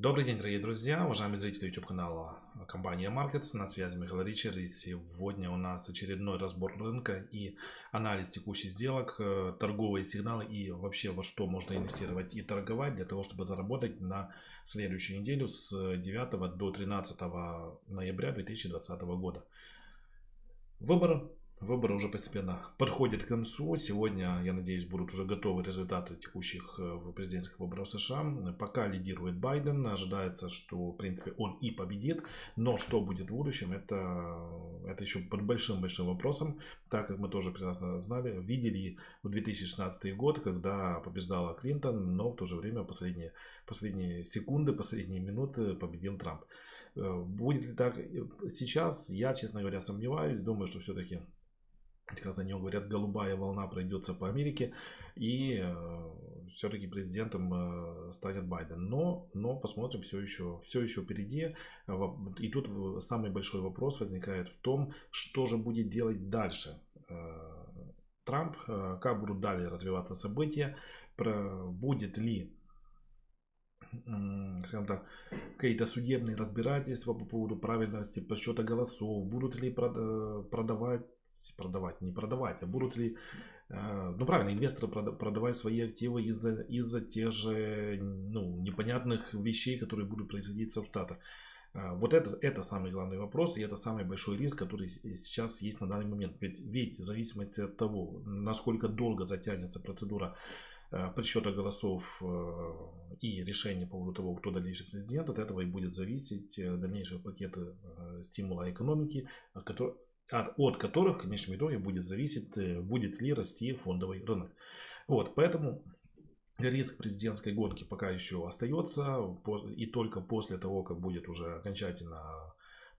Добрый день, дорогие друзья, уважаемые зрители YouTube канала компании Markets. На связи Михаил Ричер. И сегодня у нас очередной разбор рынка и анализ текущих сделок, э, торговые сигналы и вообще во что можно инвестировать и торговать для того, чтобы заработать на следующую неделю с 9 до 13 ноября 2020 года. Выбор Выборы уже постепенно подходят к концу. Сегодня, я надеюсь, будут уже готовы результаты текущих э, президентских выборов в США. Пока лидирует Байден. Ожидается, что, в принципе, он и победит. Но что будет в будущем, это, это еще под большим-большим вопросом. Так как мы тоже прекрасно знали, видели в 2016 год, когда побеждала Клинтон, но в то же время последние, последние секунды, последние минуты победил Трамп. Э, будет ли так сейчас? Я, честно говоря, сомневаюсь. Думаю, что все-таки как за него говорят, голубая волна пройдется по Америке, и э, все-таки президентом э, станет Байден. Но, но посмотрим, все еще, все еще впереди. А и тут самый большой вопрос возникает в том, что же будет делать дальше э, Трамп, э, как будут далее развиваться события, про, будет ли скажем так, какие-то судебные разбирательства по поводу правильности подсчета голосов, будут ли э, продавать продавать, не продавать, а будут ли, э, ну правильно, инвесторы продавать свои активы из-за из тех же ну, непонятных вещей, которые будут происходиться в Штатах. Э, вот это, это самый главный вопрос, и это самый большой риск, который сейчас есть на данный момент. Ведь, ведь в зависимости от того, насколько долго затянется процедура э, подсчета голосов и решения по поводу того, кто дальнейший президент, от этого и будет зависеть дальнейшие пакеты стимула экономики, который от, от которых конечно, конечном итоге будет зависеть, э, будет ли расти фондовый рынок. Вот, поэтому риск президентской гонки пока еще остается, и только после того, как будет уже окончательно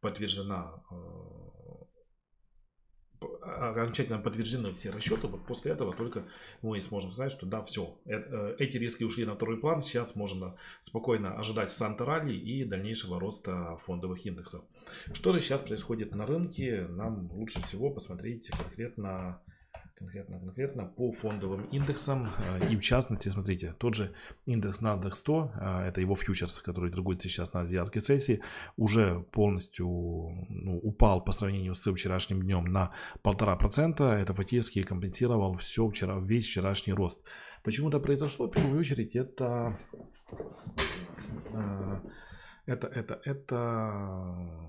подтверждена э, а, окончательно подтверждены все расчеты, вот после этого только мы сможем сказать, что да, все, э, э, эти риски ушли на второй план, сейчас можно спокойно ожидать санта-ралли и дальнейшего роста фондовых индексов. Что же сейчас происходит на рынке, нам лучше всего посмотреть конкретно конкретно-конкретно по фондовым индексам. Э, и в частности, смотрите, тот же индекс NASDAQ 100, э, это его фьючерс, который торгуется сейчас на азиатской сессии, уже полностью ну, упал по сравнению с вчерашним днем на 1,5%. Это фактически компенсировал все вчера, весь вчерашний рост. Почему это произошло? В первую очередь это... Э, это, это, это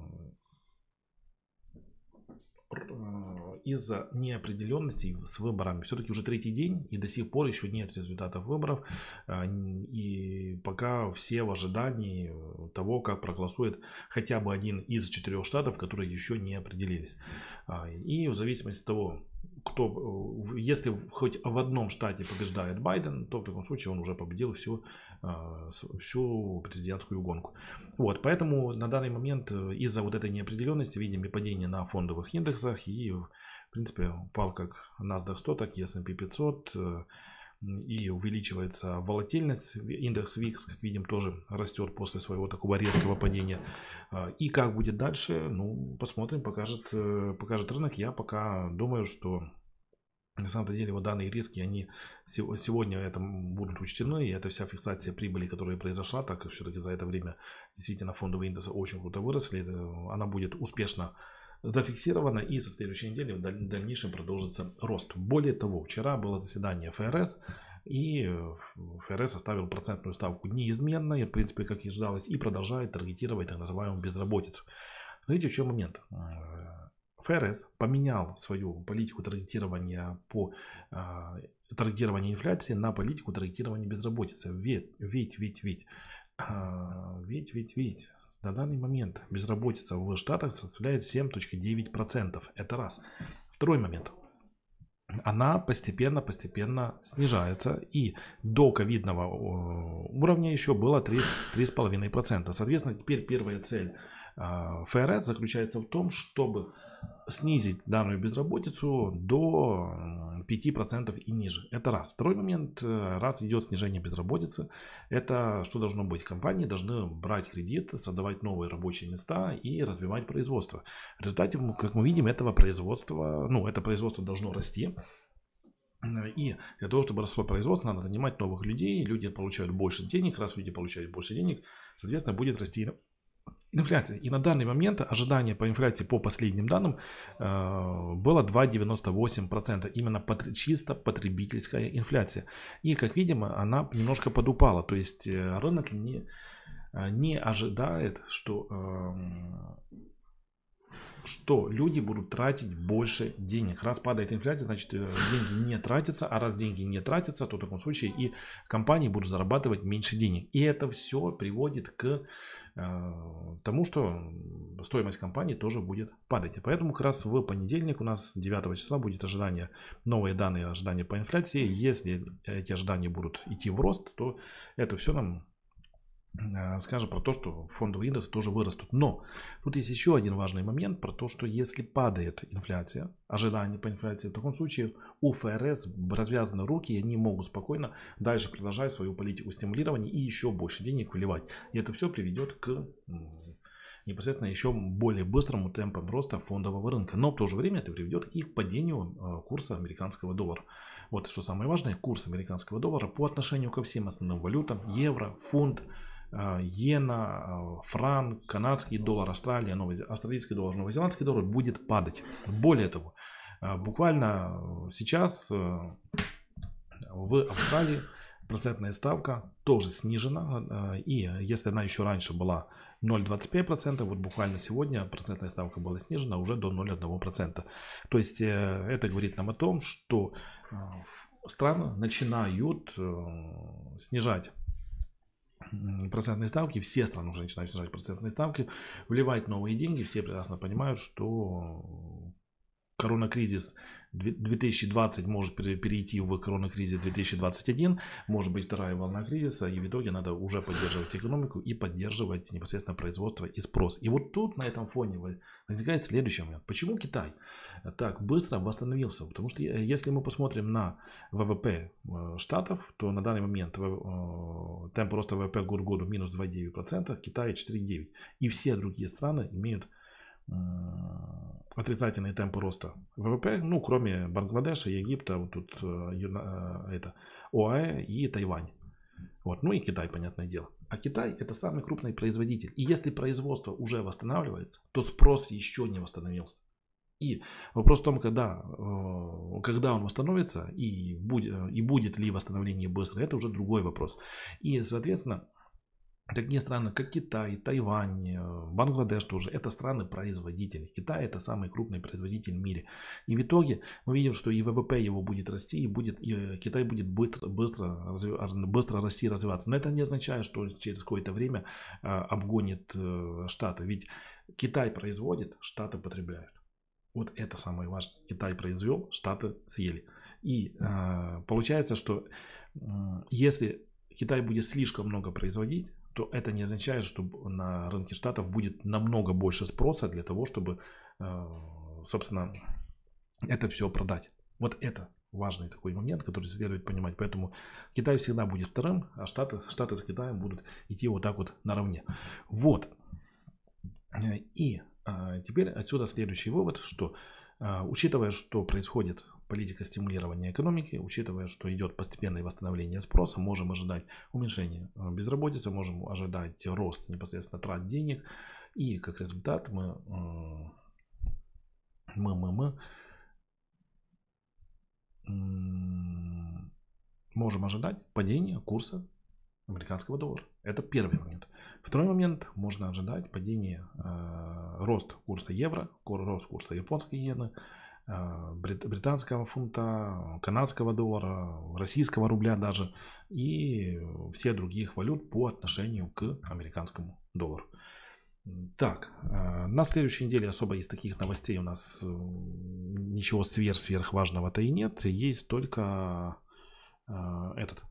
из-за неопределенности с выборами. Все-таки уже третий день, и до сих пор еще нет результатов выборов. А, и пока все в ожидании э, того, как проголосует хотя бы один из четырех штатов, которые еще не определились. А, и в зависимости от того, кто, э, если хоть в одном штате побеждает Байден, то в таком случае он уже победил всю, э, всю президентскую гонку. Вот, поэтому на данный момент э, из-за вот этой неопределенности видим и падение на фондовых индексах, и, в принципе, упал как NASDAQ 100, так и S&P 500, и увеличивается волатильность. Индекс VIX, как видим, тоже растет после своего такого резкого падения. А, и как будет дальше, ну, посмотрим, покажет, э, покажет рынок. Я пока думаю, что на самом деле вот данные риски, они сегодня это будут учтены, и это вся фиксация прибыли, которая произошла, так как все-таки за это время действительно фондовые индексы очень круто выросли, э, она будет успешно зафиксировано и со следующей недели в дальнейшем продолжится рост. Более того, вчера было заседание ФРС, и э, ФРС оставил процентную ставку неизменной, в принципе, как и ждалось, и продолжает таргетировать так называемую безработицу. Смотрите, в чем момент. Э, ФРС поменял свою политику таргетирования по э, таргетированию инфляции на политику таргетирования безработицы. Ведь, ведь, ведь, ведь, ведь, ведь, ведь на данный момент безработица в Штатах составляет 7.9%. Это раз. Второй момент. Она постепенно-постепенно снижается и до ковидного уровня еще было 3-3,5%. Соответственно, теперь первая цель а, ФРС заключается в том, чтобы снизить данную безработицу до 5% э, и ниже. Это раз. Второй момент, э, раз идет снижение безработицы, это что должно быть? Компании должны брать кредит, создавать новые рабочие места и развивать производство. В результате, как мы видим, этого производства, ну, это производство должно расти, и для того, чтобы росло производство, надо нанимать новых людей, люди получают больше денег, раз люди получают больше денег, соответственно, будет расти инфляции. И на данный момент ожидание по инфляции по последним данным э, было 2,98%. Именно чисто потребительская инфляция. И, как видим, она немножко подупала. То есть э, рынок не, э, не ожидает, что эм, что люди будут тратить больше денег. Раз падает инфляция, значит э, деньги не тратятся, а раз деньги не тратятся, то в таком случае и компании будут зарабатывать меньше денег. И это все приводит к э, тому, что стоимость компании тоже будет падать. И поэтому как раз в понедельник у нас 9 числа будет ожидание, новые данные ожидания по инфляции. Если эти ожидания будут идти в рост, то это все нам Э, скажем про то, что фондовый индекс тоже вырастут. Но тут есть еще один важный момент про то, что если падает инфляция, ожидание по инфляции, в таком случае у ФРС развязаны руки, и они могут спокойно дальше продолжать свою политику стимулирования и еще больше денег вливать. И это все приведет к непосредственно еще более быстрому темпам роста фондового рынка. Но в то же время это приведет и к падению э, курса американского доллара. Вот что самое важное, курс американского доллара по отношению ко всем основным валютам, евро, фунт, а, иена, а, франк, канадский доллар, Австралия, новый, австралийский доллар, новозеландский доллар будет падать. Более того, а, буквально сейчас в Австралии процентная ставка тоже снижена. И если она еще раньше была 0,25%, вот буквально сегодня процентная ставка была снижена уже до 0,1%. То есть э, это говорит нам о том, что страны начинают э, снижать процентные ставки, все страны уже начинают снижать процентные ставки, вливать новые деньги, все прекрасно понимают, что коронакризис 2020 может перейти в коронакризис 2021, может быть вторая волна кризиса, и в итоге надо уже поддерживать экономику и поддерживать непосредственно производство и спрос. И вот тут на этом фоне возникает следующий момент. Почему Китай так быстро восстановился? Потому что э, если мы посмотрим на ВВП э, Штатов, то на данный момент э, темп роста ВВП год году минус 2,9%, Китай 4,9%. И все другие страны имеют Э, отрицательные темпы роста ВВП, ну, кроме Бангладеша, Египта, вот тут э, Юна, э, это, ОАЭ и Тайвань. Вот, ну и Китай, понятное дело. А Китай это самый крупный производитель. И если производство уже восстанавливается, то спрос еще не восстановился. И вопрос в том, когда, когда он восстановится и будет, и будет ли восстановление быстро, это уже другой вопрос. И, соответственно, так не странно, как Китай, Тайвань, э, Бангладеш тоже, это страны-производители. Китай это самый крупный производитель в мире. И в итоге мы видим, что и ВВП его будет расти, и, будет, и э, Китай будет быстро, быстро, быстро расти и развиваться. Но это не означает, что через какое-то время э, обгонит Штаты. Ведь Китай производит, Штаты потребляют. Вот это самое важное. Китай произвел, Штаты съели. И получается, что если Китай будет слишком много производить, то это не означает, что на рынке штатов будет намного больше спроса для того, чтобы, э, собственно, это все продать. Вот это важный такой момент, который следует понимать. Поэтому Китай всегда будет вторым, а Штаты, Штаты с Китаем будут идти вот так вот наравне. Вот. И а, теперь отсюда следующий вывод, что а, учитывая, что происходит политика стимулирования экономики, учитывая, что идет постепенное восстановление спроса, можем ожидать уменьшения э, безработицы, можем ожидать рост непосредственно трат денег. И как результат мы, э, мы, мы, мы можем ожидать падения курса американского доллара. Это первый момент. Второй момент, можно ожидать падение, э, рост курса евро, рост курса японской иены, Э, британского фунта, канадского доллара, российского рубля даже и все других валют по отношению к американскому доллару. Так, э, на следующей неделе особо из таких новостей у нас э, ничего сверх-сверх то и нет. Есть только этот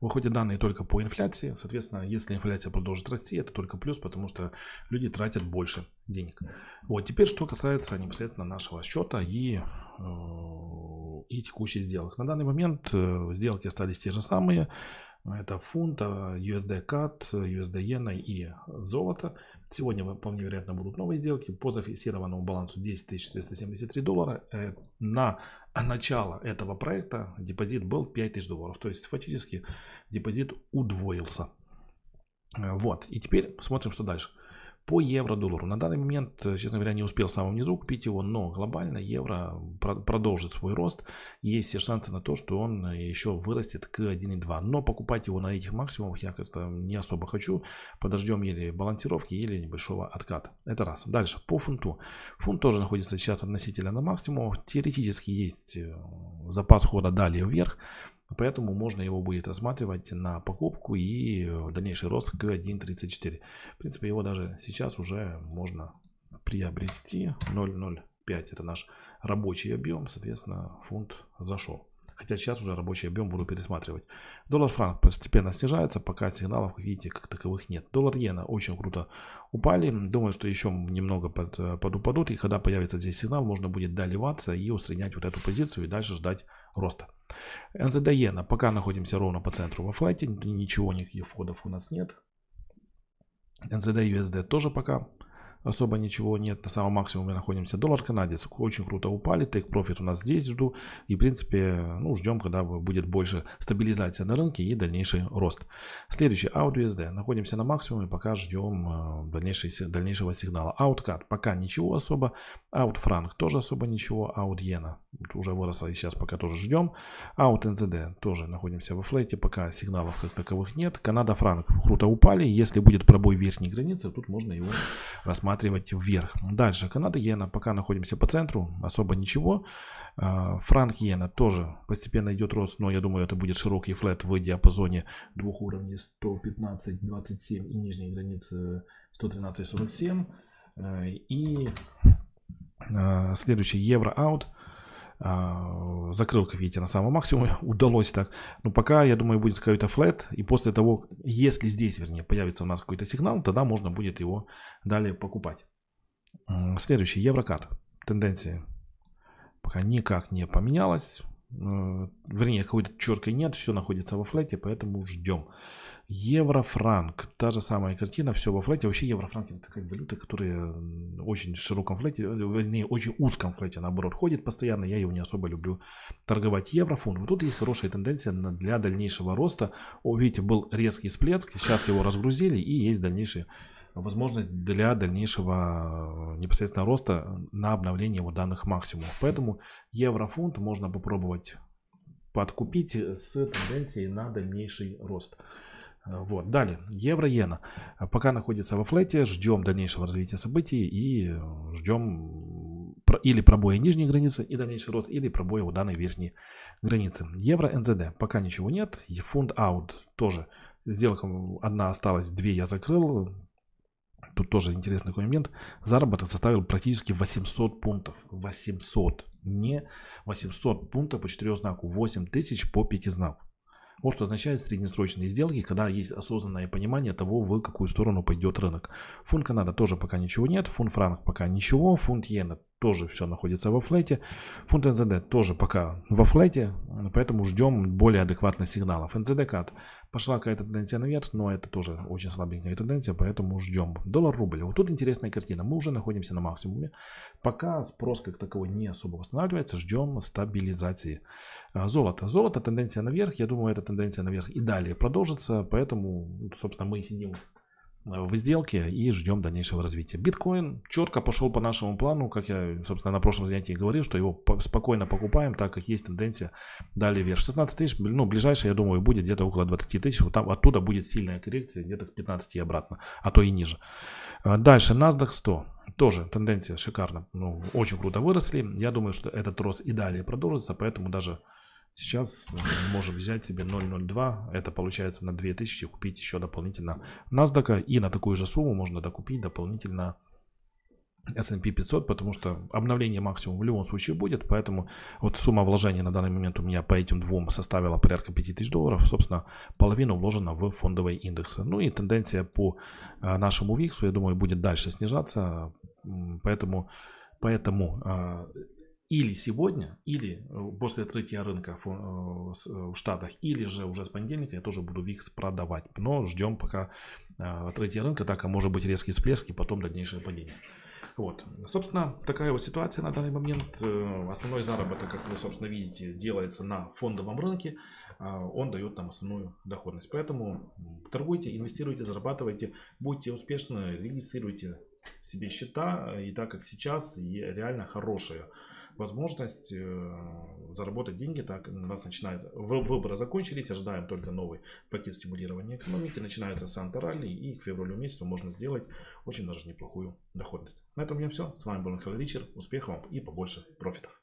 Выходят данные только по инфляции. Соответственно, если инфляция продолжит расти, это только плюс, потому что люди тратят больше денег. Вот теперь, что касается непосредственно нашего счета и, э, и текущих сделок. На данный момент э, сделки остались те же самые. Это фунта, USD CAD, USD иена и золото. Сегодня вполне вероятно будут новые сделки по зафиксированному балансу 10 473 доллара. Э, на а начала этого проекта депозит был 5000 долларов. То есть фактически депозит удвоился. Э, вот. И теперь посмотрим, что дальше по евро-доллару. На данный момент, э, честно говоря, не успел в самом низу купить его, но глобально евро продолжит свой рост. Есть все шансы на то, что он э, еще вырастет к 1,2. Но покупать его на этих максимумах я как-то не особо хочу. Подождем или балансировки, или небольшого отката. Это раз. Дальше. По фунту. Фунт тоже находится сейчас относительно на максимумах. Теоретически есть э, запас хода далее вверх. Поэтому можно его будет рассматривать на покупку и э, дальнейший рост к 1.34. В принципе, его даже сейчас уже можно приобрести. 0.05 это наш рабочий объем, соответственно, фунт зашел. Хотя сейчас уже рабочий объем буду пересматривать. Доллар-франк постепенно снижается, пока сигналов, как видите, как таковых нет. Доллар-иена очень круто упали. Думаю, что еще немного под, э, подупадут. И когда появится здесь сигнал, можно будет доливаться и устранять вот эту позицию и дальше ждать роста. НЗД иена. Пока находимся ровно по центру во флате. Ничего, никаких входов у нас нет. НЗД USD тоже пока особо ничего нет. На самом максимуме находимся. Доллар канадец очень круто упали. Тейк профит у нас здесь жду. И, в принципе, ну, ждем, когда будет больше стабилизация на рынке и дальнейший рост. Следующий, AUDUSD. Находимся на максимуме, пока ждем э, дальнейшего дальнейшего сигнала. AUTCAT пока ничего особо. AUTFrank тоже особо ничего. AUTYENA уже выросла и сейчас пока тоже ждем. AUTNZD тоже находимся во флейте, пока сигналов как таковых нет. Канада Франк круто упали. Если будет пробой верхней границы, тут можно его рассматривать посматривать вверх. Дальше. Канада иена. Пока находимся по центру. Особо ничего. А, франк иена тоже постепенно идет рост. Но я думаю, это будет широкий флет в диапазоне двух уровней 115-27 и нижней границы 113-47. Э, и а, следующий евро аут. А, закрылка, видите, на самом максимуме. Удалось так. Но пока, я думаю, будет какой-то флет. И после того, если здесь, вернее, появится у нас какой-то сигнал, тогда можно будет его далее покупать. Следующий. Еврокат. Тенденции пока никак не поменялось. Вернее, какой-то четкой нет. Все находится во флете, поэтому ждем. Еврофранк. Та же самая картина, все во флете. Вообще еврофранк это такая валюта, которая очень широком флете, э, вернее, очень узком флете, наоборот, ходит постоянно. Я его не особо люблю торговать еврофунт. Вот тут есть хорошая тенденция для дальнейшего роста. О, видите, был резкий всплеск, сейчас его разгрузили и есть дальнейшие возможность для дальнейшего э, непосредственно роста на обновление его данных максимумов. Поэтому еврофунт можно попробовать подкупить э, с тенденцией на дальнейший рост. Э, вот, далее. Евро-иена. Э, пока находится во флете, ждем дальнейшего развития событий и э, ждем или пробоя нижней границы и дальнейший рост, или пробоя у данной верхней границы. Евро-НЗД. Пока ничего нет. И фунт аут тоже. Сделка одна осталась, две я закрыл. Тут тоже интересный такой момент. Заработок составил практически 800 пунктов. 800. Не 800 пунктов по 4 знаку. 8 тысяч по 5 знаку. Может что означает среднесрочные сделки, когда есть осознанное понимание того, в какую сторону пойдет рынок. Фунт Канада тоже пока ничего нет, фунт франк пока ничего, фунт иена тоже все находится во флете, фунт НЗД тоже пока во флете, поэтому ждем более адекватных сигналов. НЗД кат пошла какая-то тенденция наверх, но это тоже очень слабенькая тенденция, поэтому ждем. Доллар-рубль. Вот тут интересная картина. Мы уже находимся на максимуме. Пока спрос как таковой не особо восстанавливается, ждем стабилизации. А, золото. Золото тенденция наверх, я думаю, эта тенденция наверх и далее продолжится, поэтому, собственно, мы сидим э, в сделке и ждем дальнейшего развития. Биткоин четко пошел по нашему плану, как я, собственно, на прошлом занятии говорил, что его спокойно покупаем, так как есть тенденция далее вверх. 16 тысяч, ну, ближайшее, я думаю, будет где-то около 20 тысяч, вот там оттуда будет сильная коррекция, где-то к 15 и обратно, а то и ниже. А дальше, NASDAQ 100, тоже тенденция шикарно, ну, очень круто выросли, я думаю, что этот рост и далее продолжится, поэтому даже Сейчас э, можем взять себе 0.02, это получается на 2000 купить еще дополнительно NASDAQ, и на такую же сумму можно докупить дополнительно S&P 500, потому что обновление максимум в любом случае будет, поэтому вот сумма вложения на данный момент у меня по этим двум составила порядка 5000 долларов, собственно, половину вложено в фондовые индексы. Ну и тенденция по э, нашему VIX, я думаю, будет дальше снижаться, поэтому, поэтому а, или сегодня, или э, после открытия рынка э, э, в Штатах, или же уже с понедельника я тоже буду VIX продавать. Но ждем пока открытие рынка, так а может быть резкий всплеск и потом дальнейшее падение. Вот. Собственно, такая вот ситуация на данный момент. Основной заработок, как вы, собственно, видите, делается на фондовом рынке. А, он дает нам основную доходность. Поэтому торгуйте, инвестируйте, зарабатывайте, будьте успешны, регистрируйте себе счета. И так как сейчас реально хорошая возможность э, заработать деньги. Так у нас начинается, выборы закончились, ожидаем только новый пакет стимулирования экономики. Начинается санта ралли и к февралю месяцу можно сделать очень даже неплохую доходность. На этом у меня все. С вами был Михаил Ричер. Успехов вам и побольше профитов.